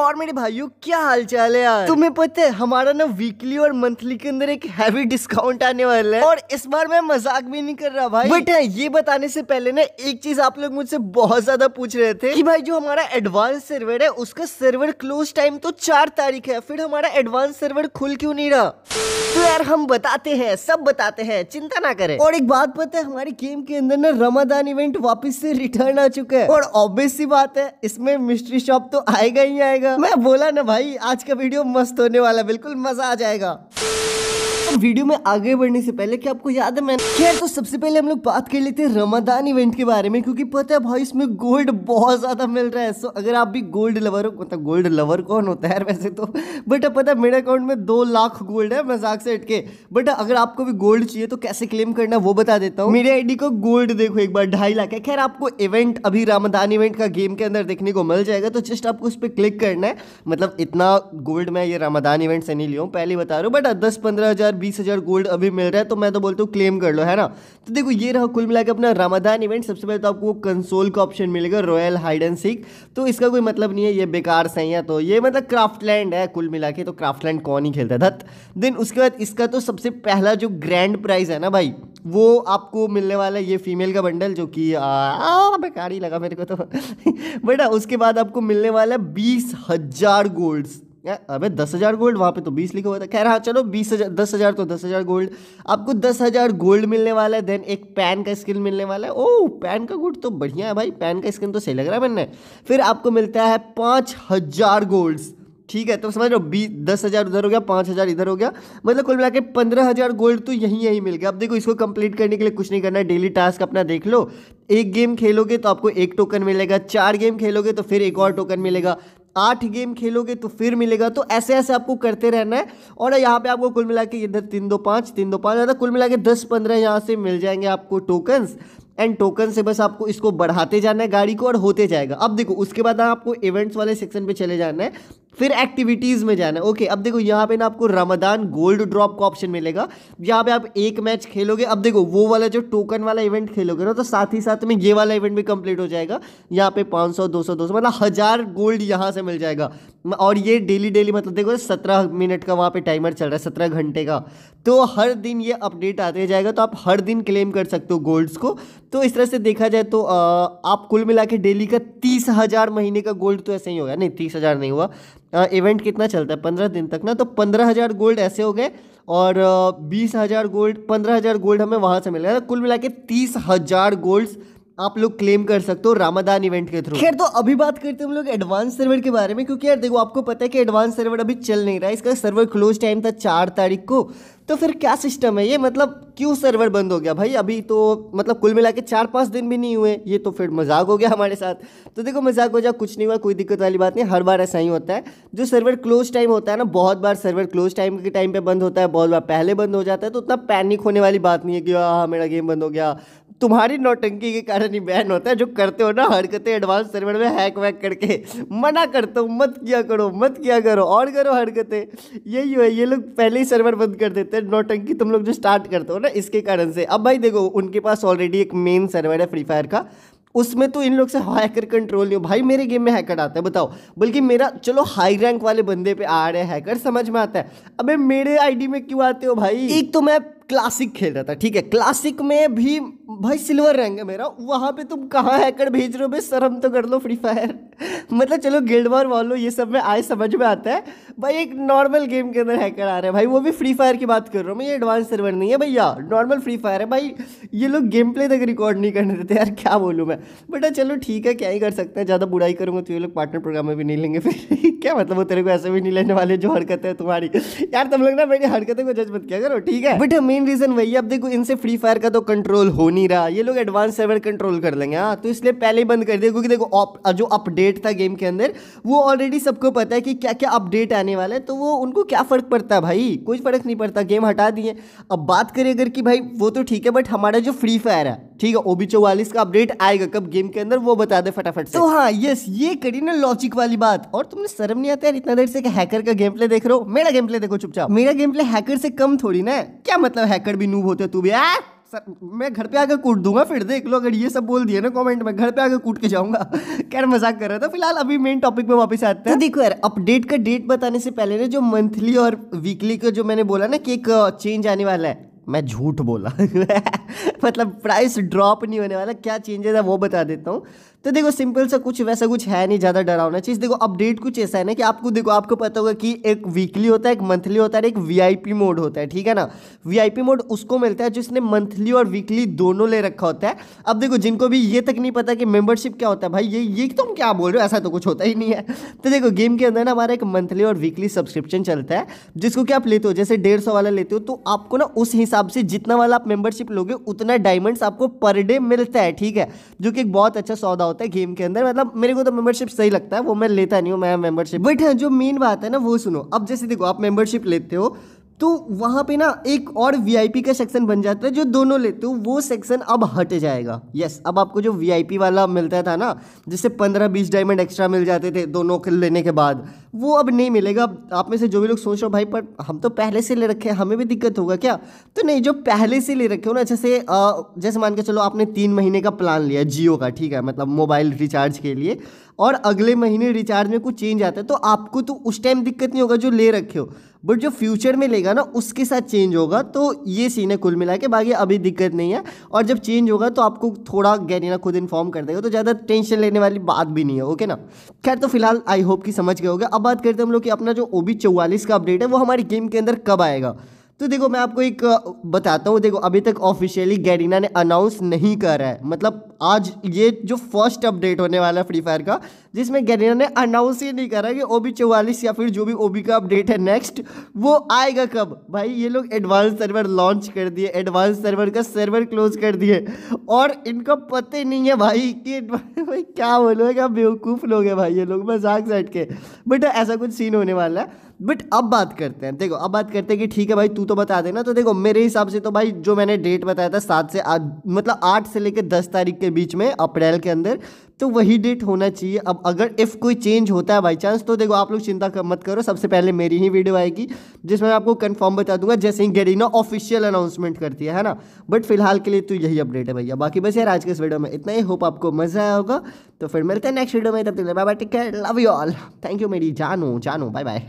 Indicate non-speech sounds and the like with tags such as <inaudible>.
और मेरे भाइयों क्या हाल चाल है यार तुम्हें पता है हमारा ना वीकली और मंथली के अंदर एक हैवी डिस्काउंट आने वाला है और इस बार मैं मजाक भी नहीं कर रहा भाई बट हाँ, ये बताने से पहले ना एक चीज आप लोग मुझसे बहुत ज्यादा पूछ रहे थे कि भाई जो हमारा एडवांस सर्वर है उसका सर्वर क्लोज टाइम तो चार तारीख है फिर हमारा एडवांस सर्वर खुल क्यों नहीं रहा तो यार हम बताते हैं सब बताते हैं चिंता ना करें और एक बात पता है हमारी गेम के अंदर ना रमादान इवेंट वापस से रिटर्न आ चुका है और ऑब्वियस सी बात है इसमें मिस्ट्री शॉप तो आएगा ही आएगा जाएगा मैं बोला ना भाई आज का वीडियो मस्त होने वाला बिल्कुल मजा आ जाएगा और तो वीडियो में आगे बढ़ने से पहले क्या आपको याद है मैंने खैर तो सबसे पहले हम लोग बात कर लेते हैं रमदान इवेंट के बारे में क्योंकि पता है भाई इसमें गोल्ड बहुत ज्यादा मिल रहा है सो अगर आप भी गोल्ड लवर हो मतलब गोल्ड लवर कौन होता है वैसे तो बट अब पता है मेरे अकाउंट में दो लाख गोल्ड है मजाक से हटके बट अगर आपको भी गोल्ड चाहिए तो कैसे क्लेम करना वो बता देता हूँ मेरे आईडी को गोल्ड देखो एक बार ढाई लाख है खैर आपको इवेंट अभी रमदान इवेंट का गेम के अंदर देखने को मिल जाएगा तो जस्ट आपको उस पर क्लिक करना है मतलब इतना गोल्ड मैं ये रमदान इवेंट से नहीं लिया हूँ पहले बता रहा हूँ बट दस पंद्रह हजार बीस हज़ार गोल्ड अभी मिल रहा है तो मैं तो बोलता हूँ क्लेम कर लो है ना तो देखो ये रहा कुल मिलाकर अपना रमदान इवेंट सबसे पहले तो आपको कंसोल का ऑप्शन मिलेगा रॉयल हाइड एंड सीख तो इसका कोई मतलब नहीं है ये बेकार सही है तो ये मतलब क्राफ्टलैंड है कुल मिला के तो क्राफ्टलैंड कौन ही खेलता था देन उसके बाद इसका तो सबसे पहला जो ग्रैंड प्राइज है ना भाई वो आपको मिलने वाला है ये फीमेल का बंडल जो कि बेकार ही लगा मेरे को तो बेटा <laughs> हाँ, उसके बाद आपको मिलने वाला है बीस हज़ार गोल्ड्स क्या अबे दस हज़ार गोल्ड वहाँ पे तो बीस लिखा हुआ था कह रहा चलो बीस हज़ार दस हज़ार तो दस हज़ार गोल्ड आपको दस हज़ार गोल्ड मिलने वाला है देन एक पैन का स्किन मिलने वाला है ओ पैन का गुड तो बढ़िया है भाई पैन का स्किन तो सही लग रहा है मैंने फिर आपको मिलता है पाँच हज़ार गोल्ड्स ठीक है तो समझ लो बीस दस हज़ार उधर हो गया पाँच हज़ार इधर हो गया मतलब कुल मिला के पंद्रह हज़ार गोल्ड तो यहीं यहीं मिल गया अब देखो इसको कंप्लीट करने के लिए कुछ नहीं करना है डेली टास्क अपना देख लो एक गेम खेलोगे तो आपको एक टोकन मिलेगा चार गेम खेलोगे तो फिर एक और टोकन मिलेगा आठ गेम खेलोगे तो फिर मिलेगा तो ऐसे ऐसे आपको करते रहना है और यहाँ पे आपको कुल मिला के इधर तीन दो पाँच तीन दो पाँच कुल मिला के दस पंद्रह यहाँ से मिल जाएंगे आपको टोकन्स एंड टोकन से बस आपको इसको बढ़ाते जाना है गाड़ी को और होते जाएगा अब देखो उसके बाद आपको इवेंट्स वाले सेक्शन पे चले जाना है फिर एक्टिविटीज़ में जाना ओके अब देखो यहाँ पे ना आपको रमदान गोल्ड ड्रॉप का ऑप्शन मिलेगा यहाँ पे आप एक मैच खेलोगे अब देखो वो वाला जो टोकन वाला इवेंट खेलोगे ना तो साथ ही साथ में ये वाला इवेंट भी कंप्लीट हो जाएगा यहाँ पे 500 200 200 मतलब हज़ार गोल्ड यहाँ से मिल जाएगा और ये डेली डेली मतलब देखो सत्रह मिनट का वहाँ पर टाइमर चल रहा है सत्रह घंटे का तो हर दिन ये अपडेट आते जाएगा तो आप हर दिन क्लेम कर सकते हो गोल्ड्स को तो इस तरह से देखा जाए तो आप कुल मिला के डेली का तीस हज़ार महीने का गोल्ड तो ऐसे ही होगा नहीं तीस हज़ार नहीं हुआ इवेंट कितना चलता है पंद्रह दिन तक ना तो पंद्रह हज़ार गोल्ड ऐसे हो गए और बीस हज़ार गोल्ड पंद्रह हज़ार गोल्ड हमें वहाँ से मिल गया कुल मिला के तीस हज़ार गोल्ड्स आप लोग क्लेम कर सकते हो रामादान इवेंट के थ्रू खैर तो अभी बात करते हैं हम लोग एडवांस सर्वर के बारे में क्योंकि यार देखो आपको पता है कि एडवांस सर्वर अभी चल नहीं रहा है इसका सर्वर क्लोज टाइम था चार तारीख को तो फिर क्या सिस्टम है ये मतलब क्यों सर्वर बंद हो गया भाई अभी तो मतलब कुल मिला के चार पाँच दिन भी नहीं हुए ये तो फिर मजाक हो गया हमारे साथ तो देखो मजाक हो जाए कुछ नहीं हुआ कोई दिक्कत वाली बात नहीं हर बार ऐसा ही होता है जो सर्वर क्लोज टाइम होता है ना बहुत बार सर्वर क्लोज टाइम के टाइम पर बंद होता है बहुत बार पहले बंद हो जाता है तो उतना पैनिक होने वाली बात नहीं है कि हाँ मेरा गेम बंद हो गया तुम्हारी नौटंकी के कारण ही बैन होता है जो करते हो ना हरकतें एडवांस सर्वर में हैक वैक करके मना करते हो मत किया करो मत किया करो और करो हरकतें यही है ये लोग पहले ही सर्वर बंद कर देते हैं नौटंकी तुम लोग जो स्टार्ट करते हो ना इसके कारण से अब भाई देखो उनके पास ऑलरेडी एक मेन सर्वर है फ्री फायर का उसमें तो इन लोग से हैकर कंट्रोल नहीं हो भाई मेरे गेम में हैकर आता है बताओ बल्कि मेरा चलो हाई रैंक वाले बंदे पे आ रहे हैं हैकर समझ में आता है अबे मेरे आईडी में क्यों आते हो भाई एक तो मैं क्लासिक खेल रहा था ठीक है क्लासिक में भी भाई सिल्वर रैंक है मेरा वहाँ पे तुम कहाँ हैकर भेज रहे हो भाई शर्म तो कर लो फ्री फायर मतलब चलो गिल्ड वॉर वॉलो ये सब में आज समझ में आता है भाई एक नॉर्मल गेम के अंदर हैकर आ रहा है भाई वो भी फ्री फायर की बात कर रहा हूँ मैं ये एडवांस सर्वर नहीं है भैया नॉर्मल फ्री फायर है भाई ये लोग गेम प्ले तक रिकॉर्ड नहीं करने देते यार क्या बोलूँ मैं बट हाँ, चलो ठीक है क्या ही कर सकते हैं ज़्यादा बुराई करूँगा तो ये लोग पार्टनर प्रोग्राम में भी नहीं लेंगे फिर <laughs> क्या मतलब वो तेरे को ऐसे भी नहीं लेने वाले जो हरकत है तुम्हारी यार तुम लोग ना मेरी हरकतें को जज मत किया करो ठीक है बट मेन रीज़न वही है अब देखो इनसे फ्री फायर का तो कंट्रोल हो नहीं रहा ये लोग एडवांस सर्वर कंट्रोल कर लेंगे हाँ तो इसलिए पहले ही बंद कर दिया क्योंकि देखो जो अपडेट अपडेट था गेम के अंदर वो ऑलरेडी सबको पता है कि क्या क्या अपडेट आने वाला है तो वो उनको क्या फ़र्क पड़ता है भाई कोई फ़र्क नहीं पड़ता गेम हटा दिए अब बात करें अगर कि भाई वो तो ठीक है बट हमारा जो फ्री फायर है ठीक है ओ बी चौवालीस का अपडेट आएगा कब गेम के अंदर वो बता दे फटाफट से तो हाँ यस ये करी ना लॉजिक वाली बात और तुमने शर्म नहीं आता यार इतना देर से कि हैकर का गेम प्ले देख रहे हो मेरा गेम प्ले देखो चुपचाप मेरा गेम प्ले हैकर से कम थोड़ी ना क्या मतलब हैकर भी नूब होते तू भी यार सर मैं घर पे आकर कूट दूंगा फिर देख लो अगर ये सब बोल दिया ना कमेंट में घर पे आकर कूट के जाऊंगा <laughs> खैर मजाक कर रहा था फिलहाल अभी मेन टॉपिक पे वापस आते तो हैं तो देखो यार अपडेट का डेट बताने से पहले ना जो मंथली और वीकली का जो मैंने बोला ना कि एक चेंज आने वाला है मैं झूठ बोला <laughs> मतलब प्राइस ड्रॉप नहीं होने वाला क्या चेंजेस है वो बता देता हूँ तो देखो सिंपल सा कुछ वैसा कुछ है नहीं ज़्यादा डरावना चीज़ देखो अपडेट कुछ ऐसा है ना कि आपको देखो आपको पता होगा कि एक वीकली होता है एक मंथली होता है एक वीआईपी मोड होता है ठीक है ना वीआईपी मोड उसको मिलता है जिसने मंथली और वीकली दोनों ले रखा होता है अब देखो जिनको भी ये तक नहीं पता कि मेंबरशिप क्या होता है भाई ये ये तुम क्या बोल रहे हो ऐसा तो कुछ होता ही नहीं है <laughs> तो देखो गेम के अंदर ना हमारा एक मंथली और वीकली सब्सक्रिप्शन चलता है जिसको कि आप लेते हो जैसे डेढ़ वाला लेते हो तो आपको ना उस हिसाब हिसाब से जितना वाला आप मेंबरशिप लोगे उतना डायमंड्स आपको पर डे मिलता है ठीक है जो कि एक बहुत अच्छा सौदा होता है गेम के अंदर मतलब मेरे को तो मेंबरशिप सही लगता है वो मैं लेता नहीं हूँ मैं मेंबरशिप बट हाँ जो मेन बात है ना वो सुनो अब जैसे देखो आप मेंबरशिप लेते हो तो वहाँ पे ना एक और वीआईपी का सेक्शन बन जाता है जो दोनों लेते हो वो सेक्शन अब हट जाएगा यस अब आपको जो वीआईपी वाला मिलता था ना जिससे पंद्रह बीस डायमंड एक्स्ट्रा मिल जाते थे दोनों के लेने के बाद वो अब नहीं मिलेगा आप में से जो भी लोग सोच रहे हो भाई पर हम तो पहले से ले रखे हैं हमें भी दिक्कत होगा क्या तो नहीं जो पहले से ले रखे हो ना से जैसे मान के चलो आपने तीन महीने का प्लान लिया जियो का ठीक है मतलब मोबाइल रिचार्ज के लिए और अगले महीने रिचार्ज में कुछ चेंज आता है तो आपको तो उस टाइम दिक्कत नहीं होगा जो ले रखे हो बट जो फ्यूचर में लेगा ना उसके साथ चेंज होगा तो ये सीन है कुल मिला के बाकी अभी दिक्कत नहीं है और जब चेंज होगा तो आपको थोड़ा ना खुद इन्फॉर्म कर देगा तो ज़्यादा टेंशन लेने वाली बात भी नहीं है ओके ना खैर तो फिलहाल आई होप कि समझ गए होगा अब बात करते हैं हम लोग कि अपना जो ओ बी चौवालीस का अपडेट है वो हमारी गेम के अंदर कब आएगा तो देखो मैं आपको एक बताता हूँ देखो अभी तक ऑफिशियली गैरिना ने अनाउंस नहीं करा है मतलब आज ये जो फर्स्ट अपडेट होने वाला है फ्री फायर का जिसमें गैरिना ने अनाउंस ही नहीं करा कि ओ बी चौवालीस या फिर जो भी ओ बी का अपडेट है नेक्स्ट वो आएगा कब भाई ये लोग एडवांस सर्वर लॉन्च कर दिए एडवांस सर्वर का सर्वर क्लोज कर दिए और इनका पता ही नहीं है भाई कि <laughs> भाई क्या बोलो क्या बेवकूफ़ लोग हैं भाई ये लोग मजाक सेट के बट ऐसा कुछ सीन होने वाला है बट अब बात करते हैं देखो अब बात करते हैं कि ठीक है भाई तू तो बता देना तो देखो मेरे हिसाब से तो भाई जो मैंने डेट बताया था सात से आठ मतलब आठ से लेकर दस तारीख के बीच में अप्रैल के अंदर तो वही डेट होना चाहिए अब अगर इफ़ कोई चेंज होता है बाई चांस तो देखो आप लोग चिंता कर, मत करो सबसे पहले मेरी ही वीडियो आएगी जिसमें मैं आपको कन्फर्म बता दूंगा जैसे ही गरीना ऑफिशियल अनाउंसमेंट करती है है ना बट फिलहाल के लिए तो यही अपडेट है भैया बाकी बस यार आज के इस वीडियो में इतना ही होप आपको मज़ा आया होगा तो फिर मिलते हैं नेक्स्ट वीडियो में तब तक bye bye take care love you all thank you मेरी जानू जानू बाय बाय